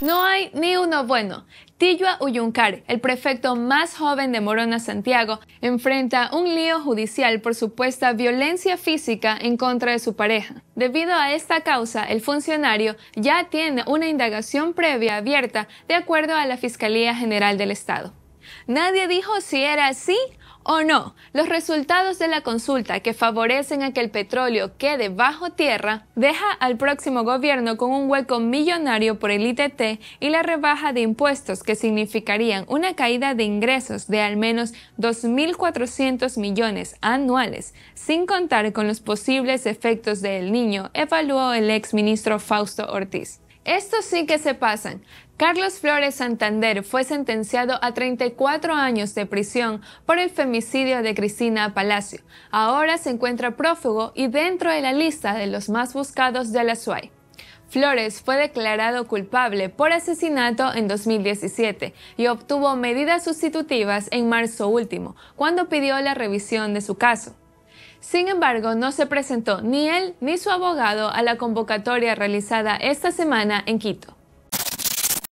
No hay ni uno bueno. Tillua Uyuncar, el prefecto más joven de Morona, Santiago, enfrenta un lío judicial por supuesta violencia física en contra de su pareja. Debido a esta causa, el funcionario ya tiene una indagación previa abierta de acuerdo a la Fiscalía General del Estado. Nadie dijo si era así o no, los resultados de la consulta que favorecen a que el petróleo quede bajo tierra deja al próximo gobierno con un hueco millonario por el ITT y la rebaja de impuestos que significarían una caída de ingresos de al menos 2.400 millones anuales, sin contar con los posibles efectos del niño, evaluó el exministro Fausto Ortiz. Estos sí que se pasan. Carlos Flores Santander fue sentenciado a 34 años de prisión por el femicidio de Cristina Palacio. Ahora se encuentra prófugo y dentro de la lista de los más buscados de la Flores fue declarado culpable por asesinato en 2017 y obtuvo medidas sustitutivas en marzo último, cuando pidió la revisión de su caso. Sin embargo, no se presentó ni él ni su abogado a la convocatoria realizada esta semana en Quito.